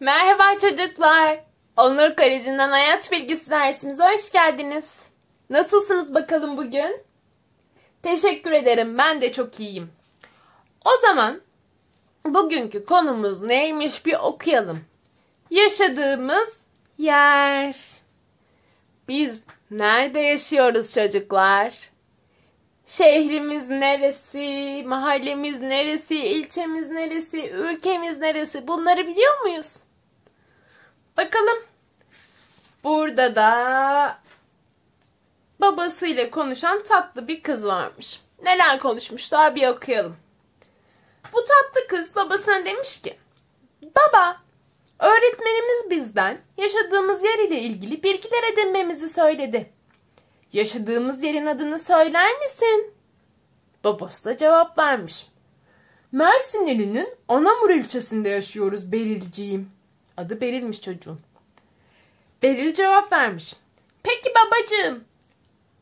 Merhaba çocuklar. Onur Koleji'nden Hayat Bilgisi dersiniz. hoş geldiniz. Nasılsınız bakalım bugün? Teşekkür ederim. Ben de çok iyiyim. O zaman bugünkü konumuz neymiş bir okuyalım. Yaşadığımız yer. Biz nerede yaşıyoruz çocuklar? Şehrimiz neresi, mahallemiz neresi, ilçemiz neresi, ülkemiz neresi bunları biliyor muyuz? Bakalım. Burada da babasıyla konuşan tatlı bir kız varmış. Neler konuşmuşlar bir okuyalım. Bu tatlı kız babasına demiş ki Baba, öğretmenimiz bizden yaşadığımız yer ile ilgili bilgiler edinmemizi söyledi. Yaşadığımız yerin adını söyler misin? Babası da cevap vermiş. Mersin ilinin Anamur ilçesinde yaşıyoruz Berilciğim. Adı Beril'miş çocuğun. Beril cevap vermiş. Peki babacığım.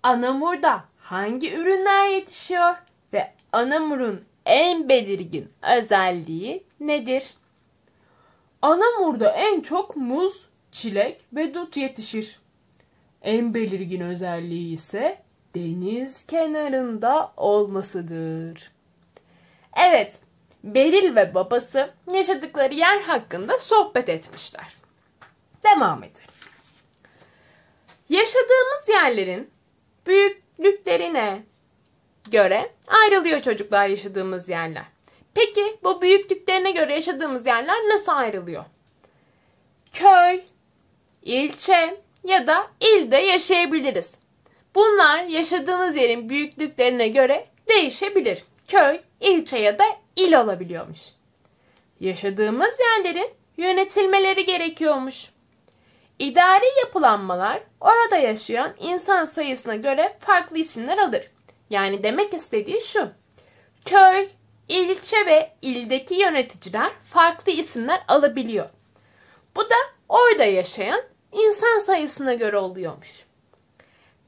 Anamur'da hangi ürünler yetişiyor ve Anamur'un en belirgin özelliği nedir? Anamur'da en çok muz, çilek ve dut yetişir. En belirgin özelliği ise deniz kenarında olmasıdır. Evet, Beril ve babası yaşadıkları yer hakkında sohbet etmişler. Devam edelim. Yaşadığımız yerlerin büyüklüklerine göre ayrılıyor çocuklar yaşadığımız yerler. Peki bu büyüklüklerine göre yaşadığımız yerler nasıl ayrılıyor? Köy, ilçe ya da ilde yaşayabiliriz. Bunlar yaşadığımız yerin büyüklüklerine göre değişebilir köy, ilçe ya da il olabiliyormuş. Yaşadığımız yerlerin yönetilmeleri gerekiyormuş. İdari yapılanmalar orada yaşayan insan sayısına göre farklı isimler alır. Yani demek istediği şu. Köy, ilçe ve ildeki yöneticiler farklı isimler alabiliyor. Bu da orada yaşayan insan sayısına göre oluyormuş.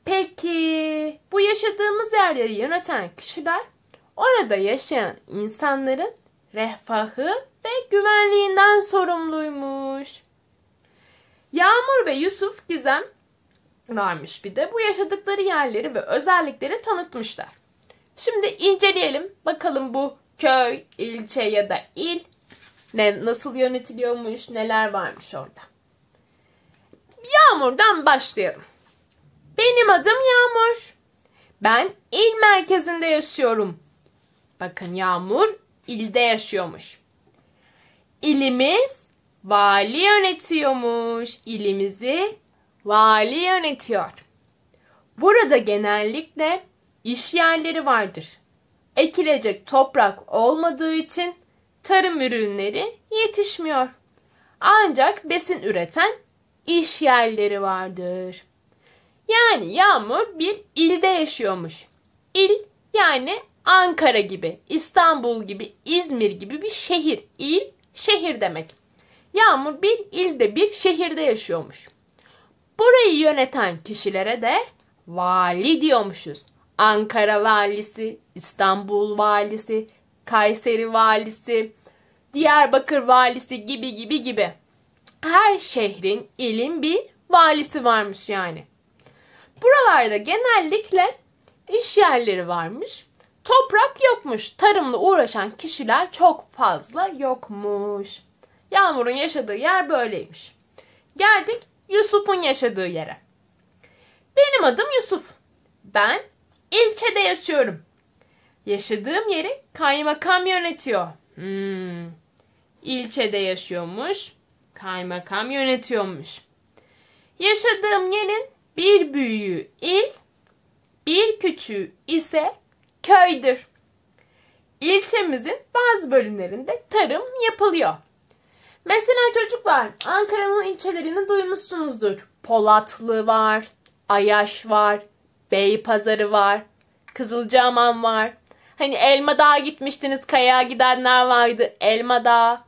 Peki bu yaşadığımız yerleri yöneten kişiler Orada yaşayan insanların refahı ve güvenliğinden sorumluymuş. Yağmur ve Yusuf Gizem varmış bir de. Bu yaşadıkları yerleri ve özellikleri tanıtmışlar. Şimdi inceleyelim. Bakalım bu köy, ilçe ya da il ne, nasıl yönetiliyormuş, neler varmış orada. Yağmur'dan başlayalım. Benim adım Yağmur. Ben il merkezinde yaşıyorum. Bakın Yağmur ilde yaşıyormuş. İlimiz vali yönetiyormuş. İlimizi vali yönetiyor. Burada genellikle iş yerleri vardır. Ekilecek toprak olmadığı için tarım ürünleri yetişmiyor. Ancak besin üreten iş yerleri vardır. Yani Yağmur bir ilde yaşıyormuş. İl yani Ankara gibi, İstanbul gibi, İzmir gibi bir şehir, il, şehir demek. Yağmur bir ilde bir şehirde yaşıyormuş. Burayı yöneten kişilere de vali diyormuşuz. Ankara valisi, İstanbul valisi, Kayseri valisi, Diyarbakır valisi gibi gibi gibi. Her şehrin, ilin bir valisi varmış yani. Buralarda genellikle iş yerleri varmış Toprak yokmuş. Tarımla uğraşan kişiler çok fazla yokmuş. Yağmur'un yaşadığı yer böyleymiş. Geldik Yusuf'un yaşadığı yere. Benim adım Yusuf. Ben ilçede yaşıyorum. Yaşadığım yeri kaymakam yönetiyor. Hmm. İlçede yaşıyormuş. Kaymakam yönetiyormuş. Yaşadığım yerin bir büyüğü il, bir küçüğü ise köydür. İlçemizin bazı bölümlerinde tarım yapılıyor. Mesela çocuklar Ankara'nın ilçelerini duymuşsunuzdur. Polatlı var, Ayaş var, Bey Pazarı var, Kızılcahaman var. Hani Elma Dağı gitmiştiniz, kayağa gidenler vardı. Elma Dağı.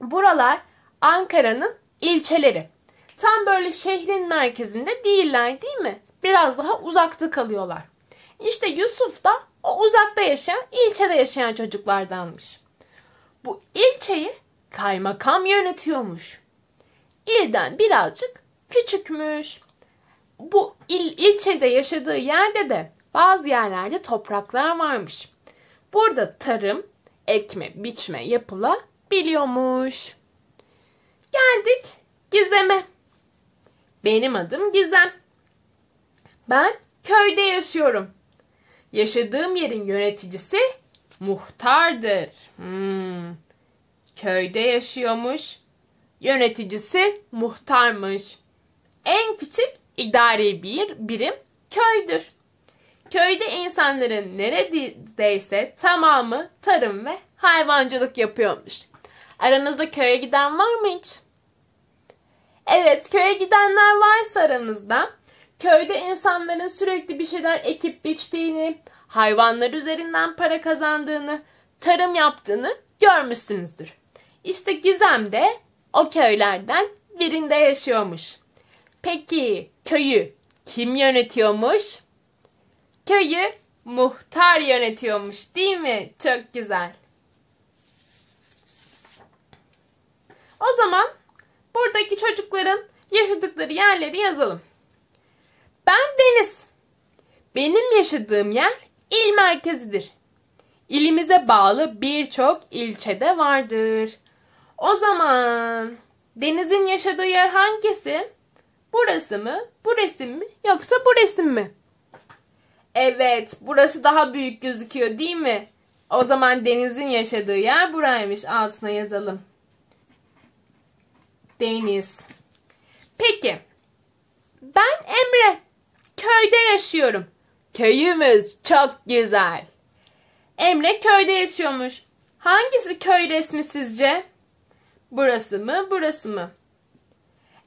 Buralar Ankara'nın ilçeleri. Tam böyle şehrin merkezinde değiller değil mi? Biraz daha uzakta kalıyorlar. İşte Yusuf da o uzakta yaşayan, ilçede yaşayan çocuklardanmış. Bu ilçeyi kaymakam yönetiyormuş. İlden birazcık küçükmüş. Bu il, ilçede yaşadığı yerde de bazı yerlerde topraklar varmış. Burada tarım, ekme, biçme yapılabiliyormuş. Geldik Gizem'e. Benim adım Gizem. Ben köyde yaşıyorum. Yaşadığım yerin yöneticisi muhtardır. Hmm. Köyde yaşıyormuş. Yöneticisi muhtarmış. En küçük idari bir birim köydür. Köyde insanların neredeyse tamamı tarım ve hayvancılık yapıyormuş. Aranızda köye giden var mı hiç? Evet, köye gidenler varsa aranızda köyde insanların sürekli bir şeyler ekip biçtiğini, hayvanlar üzerinden para kazandığını, tarım yaptığını görmüşsünüzdür. İşte Gizem de o köylerden birinde yaşıyormuş. Peki köyü kim yönetiyormuş? Köyü muhtar yönetiyormuş değil mi? Çok güzel. O zaman buradaki çocukların yaşadıkları yerleri yazalım. Ben Deniz. Benim yaşadığım yer il merkezidir. İlimize bağlı birçok ilçede vardır. O zaman Deniz'in yaşadığı yer hangisi? Burası mı? Bu resim mi? Yoksa bu resim mi? Evet, burası daha büyük gözüküyor değil mi? O zaman Deniz'in yaşadığı yer buraymış. Altına yazalım. Deniz. Peki. Ben Emre. Köyde yaşıyorum. Köyümüz çok güzel. Emre köyde yaşıyormuş. Hangisi köy resmi sizce? Burası mı, burası mı?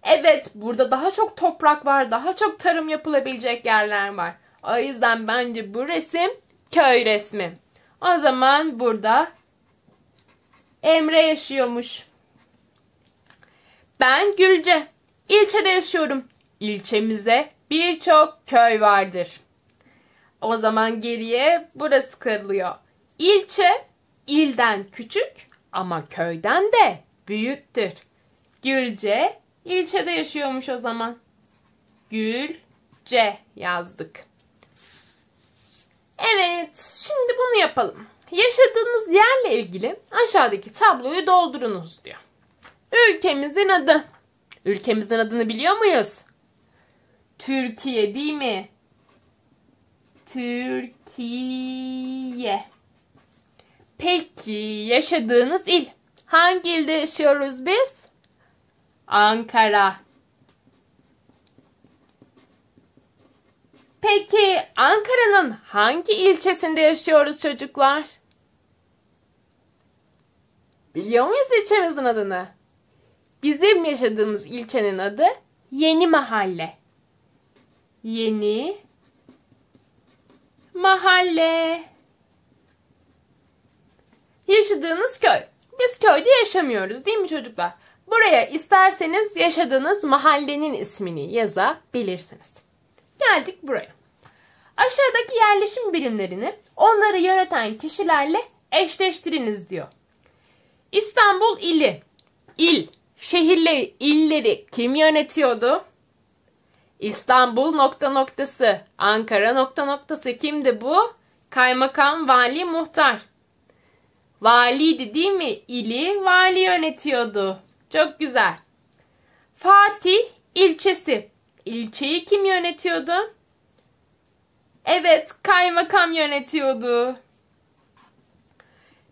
Evet, burada daha çok toprak var, daha çok tarım yapılabilecek yerler var. O yüzden bence bu resim köy resmi. O zaman burada Emre yaşıyormuş. Ben Gülce. İlçede yaşıyorum. İlçemize birçok köy vardır. O zaman geriye burası kalıyor. İlçe ilden küçük ama köyden de büyüktür. Gülce ilçede yaşıyormuş o zaman. Gülce yazdık. Evet, şimdi bunu yapalım. Yaşadığınız yerle ilgili aşağıdaki tabloyu doldurunuz diyor. Ülkemizin adı. Ülkemizin adını biliyor muyuz? Türkiye değil mi? Türkiye. Peki yaşadığınız il. Hangi ilde yaşıyoruz biz? Ankara. Peki Ankara'nın hangi ilçesinde yaşıyoruz çocuklar? Biliyor muyuz ilçemizin adını? Bizim yaşadığımız ilçenin adı Yeni Mahalle yeni mahalle. Yaşadığınız köy. Biz köyde yaşamıyoruz değil mi çocuklar? Buraya isterseniz yaşadığınız mahallenin ismini yazabilirsiniz. Geldik buraya. Aşağıdaki yerleşim birimlerini onları yöneten kişilerle eşleştiriniz diyor. İstanbul ili, il, şehirleri, illeri kim yönetiyordu? İstanbul nokta noktası, Ankara nokta noktası kimdi bu? Kaymakam, vali, muhtar. Valiydi değil mi? İli vali yönetiyordu. Çok güzel. Fatih ilçesi. İlçeyi kim yönetiyordu? Evet, kaymakam yönetiyordu.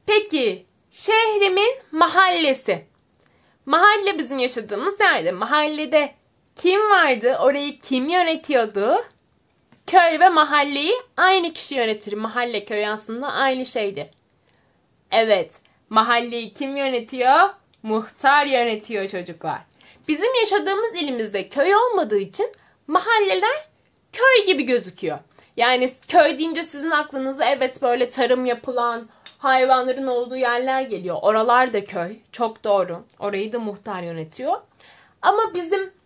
Peki, şehrimin mahallesi. Mahalle bizim yaşadığımız yerde. Mahallede kim vardı? Orayı kim yönetiyordu? Köy ve mahalleyi aynı kişi yönetir. Mahalle köy aslında aynı şeydi. Evet, mahalleyi kim yönetiyor? Muhtar yönetiyor çocuklar. Bizim yaşadığımız ilimizde köy olmadığı için mahalleler köy gibi gözüküyor. Yani köy deyince sizin aklınıza evet böyle tarım yapılan, hayvanların olduğu yerler geliyor. Oralar da köy. Çok doğru. Orayı da muhtar yönetiyor. Ama bizim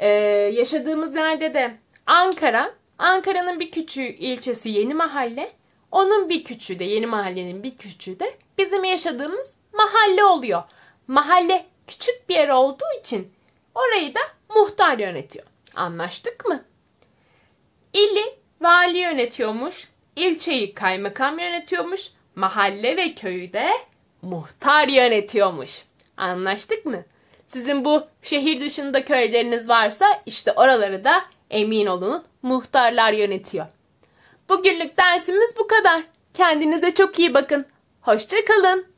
ee, yaşadığımız yerde de Ankara. Ankara'nın bir küçüğü ilçesi Yeni Mahalle. Onun bir küçüğü de Yeni Mahalle'nin bir küçüğü de bizim yaşadığımız mahalle oluyor. Mahalle küçük bir yer olduğu için orayı da muhtar yönetiyor. Anlaştık mı? İli vali yönetiyormuş, ilçeyi kaymakam yönetiyormuş, mahalle ve köyü de muhtar yönetiyormuş. Anlaştık mı? Sizin bu şehir dışında köyleriniz varsa işte oraları da emin olun muhtarlar yönetiyor. Bugünlük dersimiz bu kadar. Kendinize çok iyi bakın. Hoşça kalın.